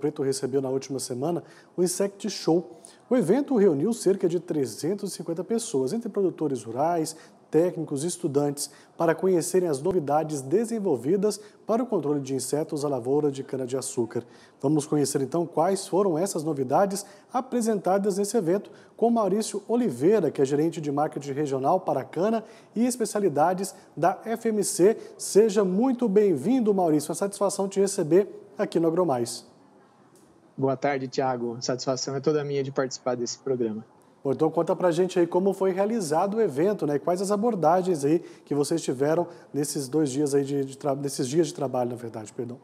Preto recebeu na última semana o Insect Show. O evento reuniu cerca de 350 pessoas, entre produtores rurais, técnicos e estudantes, para conhecerem as novidades desenvolvidas para o controle de insetos à lavoura de cana-de-açúcar. Vamos conhecer então quais foram essas novidades apresentadas nesse evento com Maurício Oliveira, que é gerente de marketing regional para cana e especialidades da FMC. Seja muito bem-vindo, Maurício. É Uma satisfação te receber aqui no AgroMais. Boa tarde, Tiago. Satisfação é toda minha de participar desse programa. Bom, então conta pra gente aí como foi realizado o evento, né? Quais as abordagens aí que vocês tiveram nesses dois dias aí de, de nesses dias de trabalho, na verdade, perdão.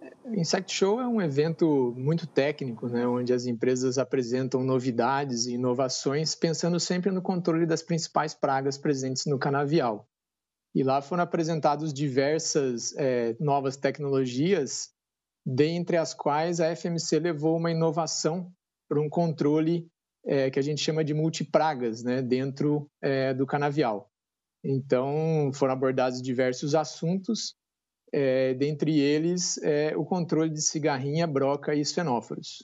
É, Insect Show é um evento muito técnico, né, onde as empresas apresentam novidades e inovações, pensando sempre no controle das principais pragas presentes no canavial. E lá foram apresentadas diversas é, novas tecnologias dentre as quais a FMC levou uma inovação para um controle é, que a gente chama de multipragas né, dentro é, do canavial. Então, foram abordados diversos assuntos, é, dentre eles é, o controle de cigarrinha, broca e esfenóforos.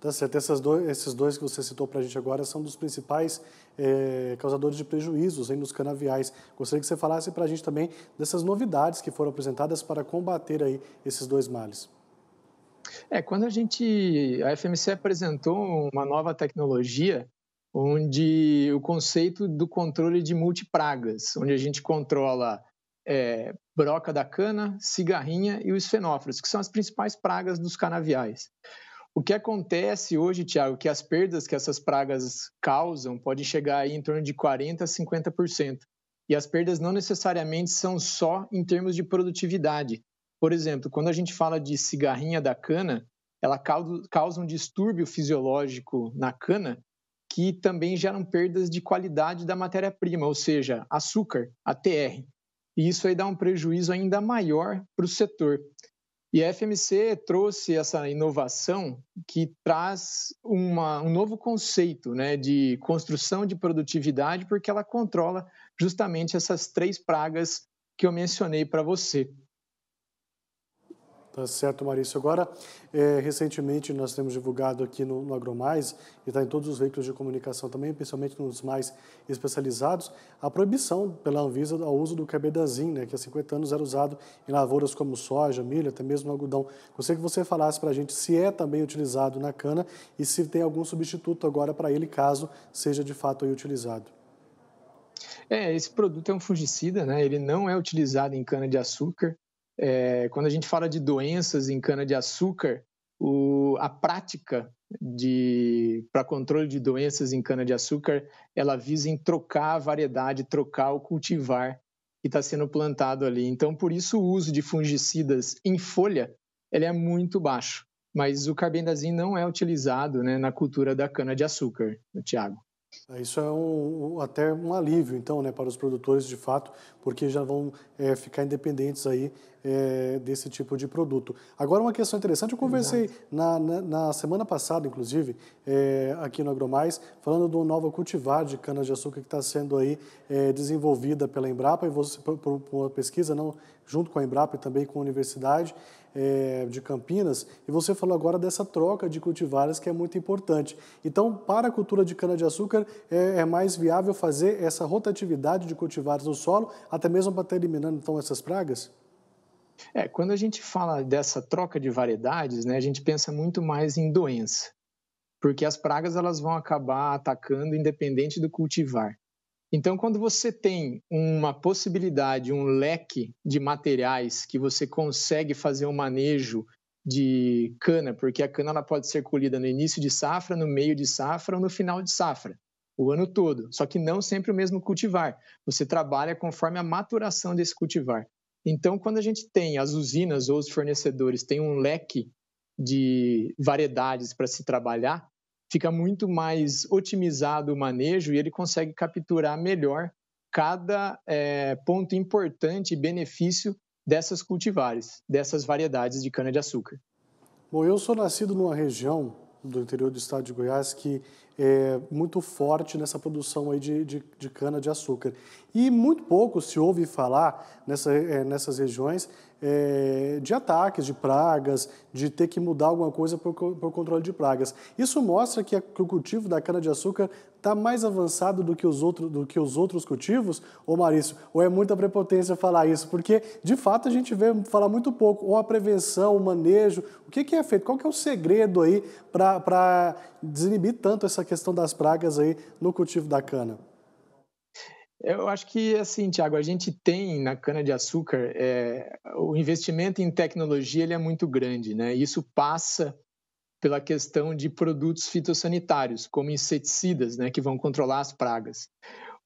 Tá certo. Dois, esses dois que você citou para a gente agora são dos principais eh, causadores de prejuízos aí nos canaviais. Gostaria que você falasse para a gente também dessas novidades que foram apresentadas para combater aí esses dois males. É, quando a gente. A FMC apresentou uma nova tecnologia onde o conceito do controle de multipragas, onde a gente controla é, broca da cana, cigarrinha e os fenófilos, que são as principais pragas dos canaviais. O que acontece hoje, Tiago, é que as perdas que essas pragas causam podem chegar aí em torno de 40% a 50%. E as perdas não necessariamente são só em termos de produtividade. Por exemplo, quando a gente fala de cigarrinha da cana, ela causa um distúrbio fisiológico na cana que também geram perdas de qualidade da matéria-prima, ou seja, açúcar, ATR. E isso aí dá um prejuízo ainda maior para o setor. E a FMC trouxe essa inovação que traz uma, um novo conceito né, de construção de produtividade, porque ela controla justamente essas três pragas que eu mencionei para você. Tá certo, Marício. Agora, é, recentemente nós temos divulgado aqui no, no AgroMais, e está em todos os veículos de comunicação também, principalmente nos mais especializados, a proibição pela Anvisa ao uso do cabedazim, né, que há 50 anos era usado em lavouras como soja, milho, até mesmo algodão. Gostaria que você falasse para a gente se é também utilizado na cana e se tem algum substituto agora para ele, caso seja de fato utilizado. É, esse produto é um fungicida, né? ele não é utilizado em cana-de-açúcar, é, quando a gente fala de doenças em cana-de-açúcar, a prática para controle de doenças em cana-de-açúcar, ela visa em trocar a variedade, trocar o cultivar que está sendo plantado ali. Então, por isso o uso de fungicidas em folha, ele é muito baixo. Mas o carbendazim não é utilizado né, na cultura da cana-de-açúcar, Tiago. É, isso é um, até um alívio, então, né, para os produtores, de fato, porque já vão é, ficar independentes aí é, desse tipo de produto. Agora, uma questão interessante, eu conversei na, na, na, semana passada, inclusive, é, aqui no Agromais, falando de um novo cultivar de cana-de-açúcar que está sendo aí é, desenvolvida pela Embrapa, e você, por, por uma pesquisa não, junto com a Embrapa e também com a Universidade é, de Campinas, e você falou agora dessa troca de cultivares que é muito importante. Então, para a cultura de cana-de-açúcar, é, é mais viável fazer essa rotatividade de cultivares no solo, até mesmo para estar eliminando então essas pragas? É, quando a gente fala dessa troca de variedades, né, a gente pensa muito mais em doença, porque as pragas elas vão acabar atacando independente do cultivar. Então, quando você tem uma possibilidade, um leque de materiais que você consegue fazer um manejo de cana, porque a cana ela pode ser colhida no início de safra, no meio de safra ou no final de safra, o ano todo, só que não sempre o mesmo cultivar. Você trabalha conforme a maturação desse cultivar. Então, quando a gente tem as usinas ou os fornecedores têm um leque de variedades para se trabalhar, fica muito mais otimizado o manejo e ele consegue capturar melhor cada é, ponto importante e benefício dessas cultivares, dessas variedades de cana-de-açúcar. Bom, eu sou nascido numa região do interior do estado de Goiás que é, muito forte nessa produção aí de, de, de cana-de-açúcar. E muito pouco se ouve falar nessa, é, nessas regiões é, de ataques, de pragas, de ter que mudar alguma coisa por controle de pragas. Isso mostra que, a, que o cultivo da cana-de-açúcar está mais avançado do que, os outro, do que os outros cultivos, ô Marício? Ou é muita prepotência falar isso? Porque, de fato, a gente vê falar muito pouco. Ou a prevenção, o manejo, o que, que é feito? Qual que é o segredo aí para desinibir tanto essa questão das pragas aí no cultivo da cana? Eu acho que, assim, Tiago, a gente tem na cana-de-açúcar, é, o investimento em tecnologia ele é muito grande, né? Isso passa pela questão de produtos fitossanitários, como inseticidas, né, que vão controlar as pragas.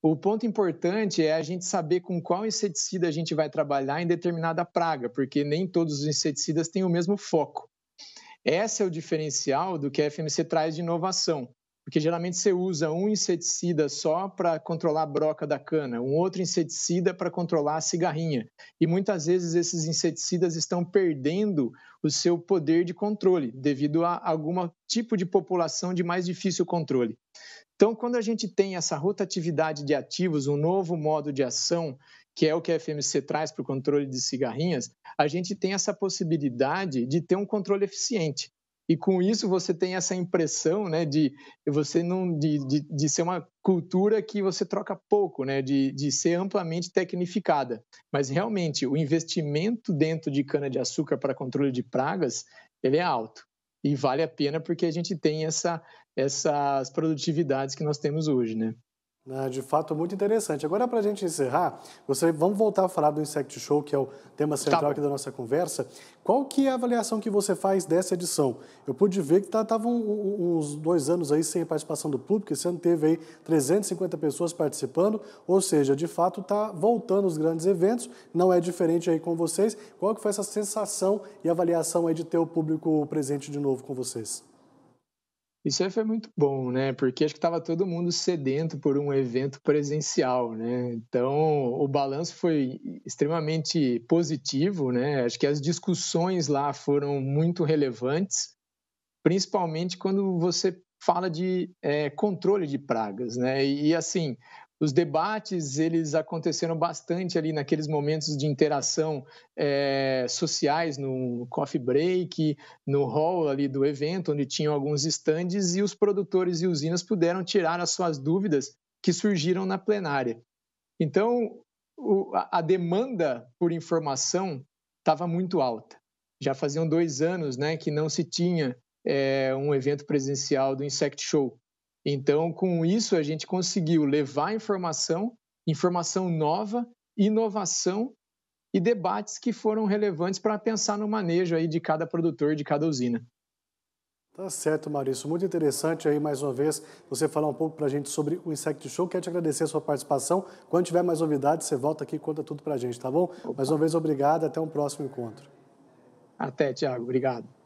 O ponto importante é a gente saber com qual inseticida a gente vai trabalhar em determinada praga, porque nem todos os inseticidas têm o mesmo foco. Esse é o diferencial do que a FMC traz de inovação porque geralmente você usa um inseticida só para controlar a broca da cana, um outro inseticida para controlar a cigarrinha. E muitas vezes esses inseticidas estão perdendo o seu poder de controle devido a algum tipo de população de mais difícil controle. Então, quando a gente tem essa rotatividade de ativos, um novo modo de ação, que é o que a FMC traz para o controle de cigarrinhas, a gente tem essa possibilidade de ter um controle eficiente e com isso você tem essa impressão né, de você não de, de, de ser uma cultura que você troca pouco, né, de, de ser amplamente tecnificada. Mas realmente o investimento dentro de cana de açúcar para controle de pragas ele é alto e vale a pena porque a gente tem essa, essas produtividades que nós temos hoje, né? Né, de fato, muito interessante. Agora, para a gente encerrar, vamos voltar a falar do Insect Show, que é o tema tá central aqui da nossa conversa. Qual que é a avaliação que você faz dessa edição? Eu pude ver que estavam tá, uns dois anos aí sem a participação do público, esse ano teve aí 350 pessoas participando, ou seja, de fato está voltando os grandes eventos, não é diferente aí com vocês. Qual que foi essa sensação e avaliação aí de ter o público presente de novo com vocês? Isso aí foi muito bom, né? Porque acho que estava todo mundo sedento por um evento presencial, né? Então, o balanço foi extremamente positivo, né? Acho que as discussões lá foram muito relevantes, principalmente quando você fala de é, controle de pragas, né? E, assim, os debates eles aconteceram bastante ali naqueles momentos de interação é, sociais no coffee break, no hall ali do evento onde tinham alguns estandes e os produtores e usinas puderam tirar as suas dúvidas que surgiram na plenária. Então o, a demanda por informação estava muito alta. Já faziam dois anos, né, que não se tinha é, um evento presencial do Insect Show. Então, com isso, a gente conseguiu levar informação, informação nova, inovação e debates que foram relevantes para pensar no manejo aí de cada produtor, de cada usina. Tá certo, Maurício. Muito interessante aí, mais uma vez, você falar um pouco para a gente sobre o Insect Show. Quero te agradecer a sua participação. Quando tiver mais novidades, você volta aqui e conta tudo para a gente, tá bom? Opa. Mais uma vez, obrigado. Até um próximo encontro. Até, Tiago. Obrigado.